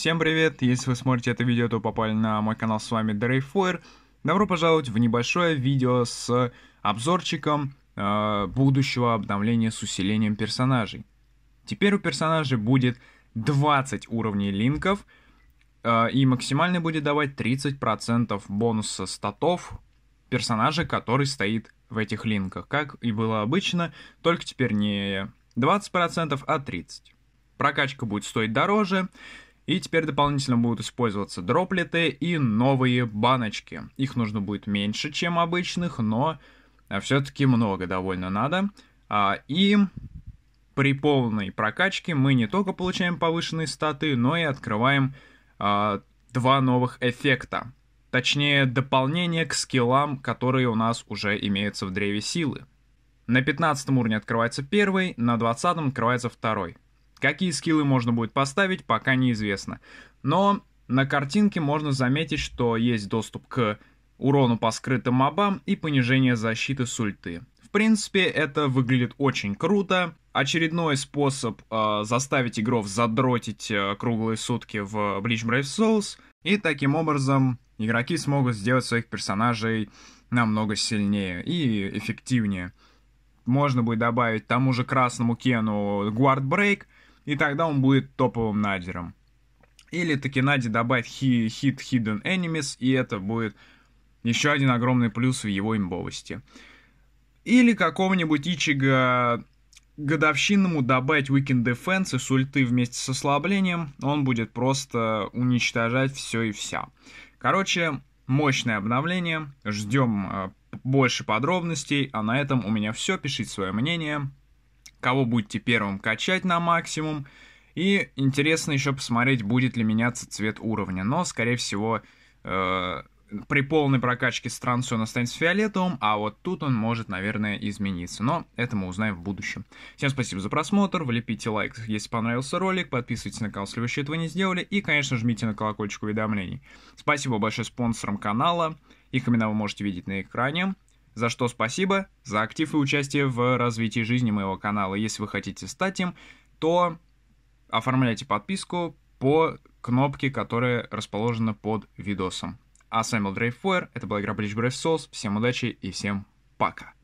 Всем привет, если вы смотрите это видео, то попали на мой канал, с вами Дрейфойр. Добро пожаловать в небольшое видео с обзорчиком э, будущего обновления с усилением персонажей. Теперь у персонажей будет 20 уровней линков, э, и максимально будет давать 30% бонуса статов персонажа, который стоит в этих линках, как и было обычно, только теперь не 20%, а 30%. Прокачка будет стоить дороже, и теперь дополнительно будут использоваться дроплеты и новые баночки. Их нужно будет меньше, чем обычных, но а, все-таки много довольно надо. А, и при полной прокачке мы не только получаем повышенные статы, но и открываем а, два новых эффекта. Точнее, дополнение к скиллам, которые у нас уже имеются в Древе Силы. На 15 уровне открывается первый, на 20 открывается второй. Какие скиллы можно будет поставить, пока неизвестно. Но на картинке можно заметить, что есть доступ к урону по скрытым мобам и понижение защиты с ульты. В принципе, это выглядит очень круто. Очередной способ э, заставить игров задротить э, круглые сутки в Bleach Brave Souls. И таким образом игроки смогут сделать своих персонажей намного сильнее и эффективнее. Можно будет добавить тому же красному Кену Guard Break — и тогда он будет топовым надером. Или таки Нади добавит хит Hidden Enemies, и это будет еще один огромный плюс в его имбовости. Или какому нибудь Ичига годовщинному добавить Weekend Defense и сульты вместе с ослаблением, он будет просто уничтожать все и вся. Короче, мощное обновление, ждем э, больше подробностей, а на этом у меня все, пишите свое мнение, кого будете первым качать на максимум. И интересно еще посмотреть, будет ли меняться цвет уровня. Но, скорее всего, э, при полной прокачке страницы он останется фиолетовым, а вот тут он может, наверное, измениться. Но это мы узнаем в будущем. Всем спасибо за просмотр, влепите лайк, если понравился ролик, подписывайтесь на канал, если вы еще этого не сделали, и, конечно, жмите на колокольчик уведомлений. Спасибо большое спонсорам канала, их имена вы можете видеть на экране. За что спасибо, за актив и участие в развитии жизни моего канала. Если вы хотите стать им, то оформляйте подписку по кнопке, которая расположена под видосом. А с вами был Дрейфуэр, это была игра Bridge Brave Souls. Всем удачи и всем пока!